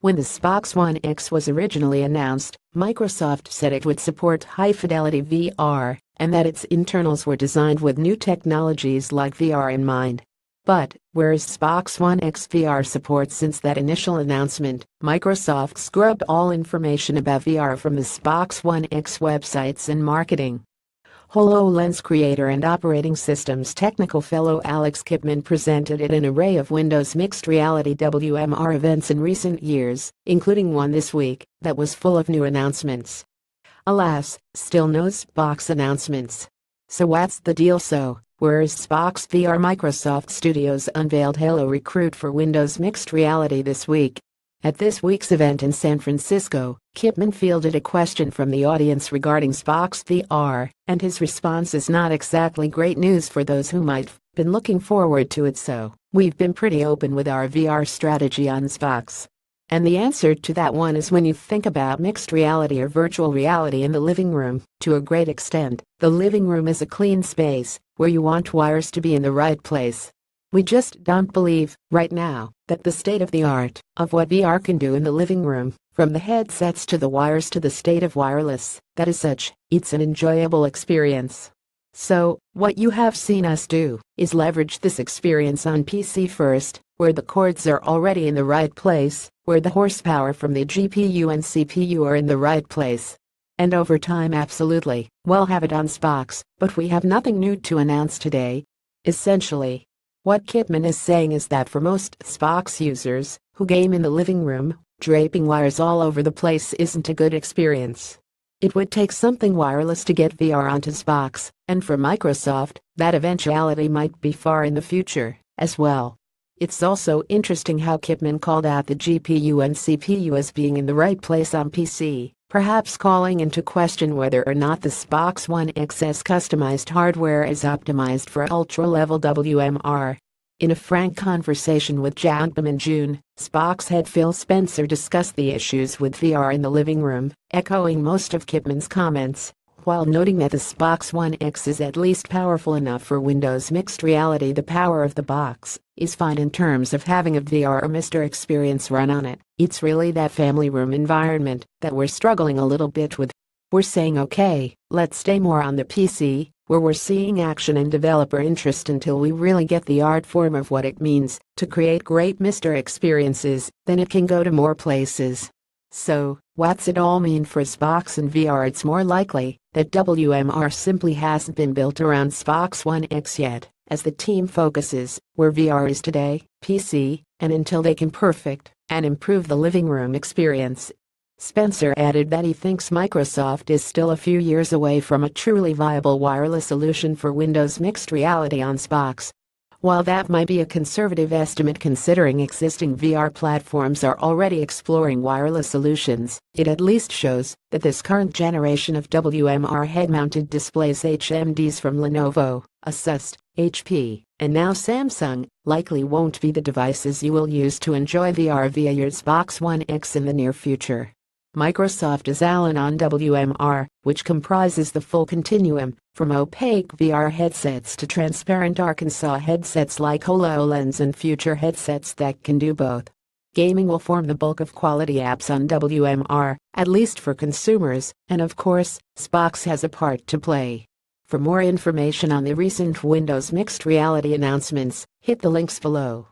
When the Xbox One X was originally announced, Microsoft said it would support high-fidelity VR and that its internals were designed with new technologies like VR in mind. But, where is Xbox One X VR support since that initial announcement? Microsoft scrubbed all information about VR from the Xbox One X websites and marketing. HoloLens creator and operating systems technical fellow Alex Kipman presented at an array of Windows Mixed Reality WMR events in recent years, including one this week that was full of new announcements. Alas, still no Xbox announcements. So what's the deal so? Where is Xbox VR Microsoft Studios unveiled Halo Recruit for Windows Mixed Reality this week? At this week's event in San Francisco, Kipman fielded a question from the audience regarding Spock's VR, and his response is not exactly great news for those who might have been looking forward to it so, we've been pretty open with our VR strategy on Spock's. And the answer to that one is when you think about mixed reality or virtual reality in the living room, to a great extent, the living room is a clean space, where you want wires to be in the right place. We just don't believe, right now, that the state of the art of what VR can do in the living room, from the headsets to the wires to the state of wireless, that is such, it's an enjoyable experience. So, what you have seen us do is leverage this experience on PC first, where the cords are already in the right place, where the horsepower from the GPU and CPU are in the right place. And over time, absolutely, we'll have it on Spox, but we have nothing new to announce today. Essentially, what Kitman is saying is that for most Xbox users, who game in the living room, draping wires all over the place isn't a good experience. It would take something wireless to get VR onto Xbox, and for Microsoft, that eventuality might be far in the future, as well. It's also interesting how Kipman called out the GPU and CPU as being in the right place on PC, perhaps calling into question whether or not the Spox One X's customized hardware is optimized for ultra-level WMR. In a frank conversation with Jagdam in June, Spock's head Phil Spencer discussed the issues with VR in the living room, echoing most of Kipman's comments while noting that this Box One X is at least powerful enough for Windows Mixed Reality the power of the box is fine in terms of having a VR or Mr. Experience run on it, it's really that family room environment that we're struggling a little bit with. We're saying okay, let's stay more on the PC, where we're seeing action and developer interest until we really get the art form of what it means to create great Mr. Experiences, then it can go to more places. So, what's it all mean for SPOX and VR? It's more likely that WMR simply hasn't been built around SPOX 1X yet, as the team focuses where VR is today, PC, and until they can perfect and improve the living room experience. Spencer added that he thinks Microsoft is still a few years away from a truly viable wireless solution for Windows Mixed Reality on SPOX. While that might be a conservative estimate considering existing VR platforms are already exploring wireless solutions, it at least shows that this current generation of WMR head-mounted displays HMDs from Lenovo, Asus, HP, and now Samsung likely won't be the devices you will use to enjoy VR via your Xbox One X in the near future. Microsoft is Allen on WMR, which comprises the full continuum from opaque VR headsets to transparent Arkansas headsets like HoloLens and future headsets that can do both. Gaming will form the bulk of quality apps on WMR, at least for consumers, and of course, Spox has a part to play. For more information on the recent Windows Mixed Reality announcements, hit the links below.